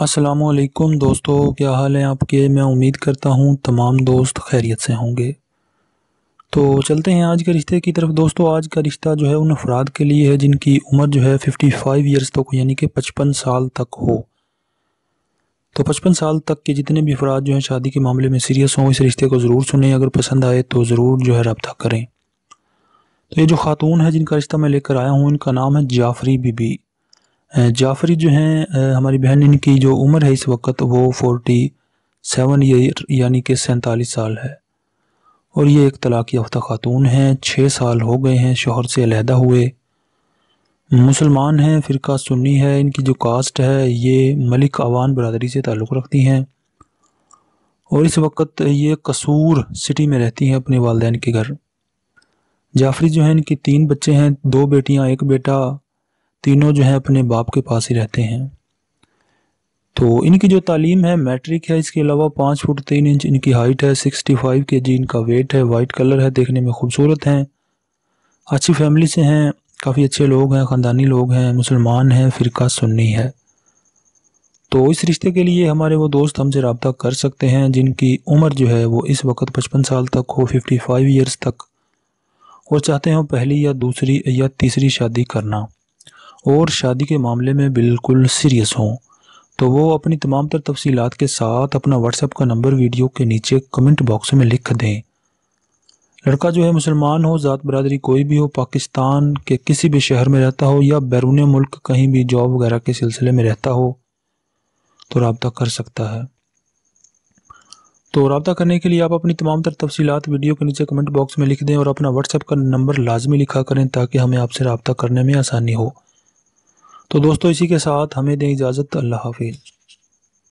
असलकुम दोस्तों क्या हाल है आपके मैं उम्मीद करता हूँ तमाम दोस्त खैरियत से होंगे तो चलते हैं आज के रिश्ते की तरफ दोस्तों आज का रिश्ता जो है उन अफराद के लिए है जिनकी उम्र जो है 55 फाइव ईयर्स तक तो यानी कि 55 साल तक हो तो 55 साल तक के जितने भी अफराद जो हैं शादी के मामले में सीरियस हों इस रिश्ते को ज़रूर सुने अगर पसंद आए तो ज़रूर जो है रबता करें तो ये जो खातून है जिनका रिश्ता मैं लेकर आया हूँ इनका नाम है जाफरी बीबी जाफरी जो हैं हमारी बहन इनकी जो उम्र है इस वक्त वो फोर्टी सेवन ईयर यानी कि सैंतालीस साल है और ये एक तलाक़ याफ्ता ख़ातून हैं छः साल हो गए हैं शोहर से अलहदा हुए मुसलमान हैं फ़िरका सुन्नी है इनकी जो कास्ट है ये मलिक अवान बरदरी से ताल्लुक़ रखती हैं और इस वक्त ये कसूर सिटी में रहती हैं अपने वालदेन के घर जाफरी जो हैं इनके तीन बच्चे हैं दो बेटियाँ एक बेटा तीनों जो है अपने बाप के पास ही रहते हैं तो इनकी जो तालीम है मैट्रिक है इसके अलावा पाँच फुट तीन इंच इनकी हाइट है सिक्सटी फाइव के जी इनका वेट है वाइट कलर है देखने में खूबसूरत हैं अच्छी फैमिली से हैं काफ़ी अच्छे लोग हैं ख़ानदानी लोग हैं मुसलमान हैं फ़िरका सुन्नी है तो इस रिश्ते के लिए हमारे वो दोस्त हमसे रबता कर सकते हैं जिनकी उम्र जो है वो इस वक्त पचपन साल तक हो फिफ्टी फाइव ईयर्स तक और चाहते हों पहली या दूसरी या तीसरी शादी करना और शादी के मामले में बिल्कुल सीरियस हों तो वो अपनी तमाम तर तफसीत के साथ अपना व्हाट्सएप का नंबर वीडियो के नीचे कमेंट बॉक्स में लिख दें लड़का जो है मुसलमान हो ज़ात बरदरी कोई भी हो पाकिस्तान के किसी भी शहर में रहता हो या बैरून मुल्क कहीं भी जॉब वगैरह के सिलसिले में रहता हो तो रबता कर सकता है तो रबता करने के लिए आप अपनी तमाम तर तफसीत वीडियो के नीचे कमेंट बॉक्स में लिख दें और अपना व्हाट्सएप का नंबर लाजमी लिखा करें ताकि हमें आपसे रबता करने में आसानी हो तो दोस्तों इसी के साथ हमें दें इजाज़त अल्लाह हाफिज़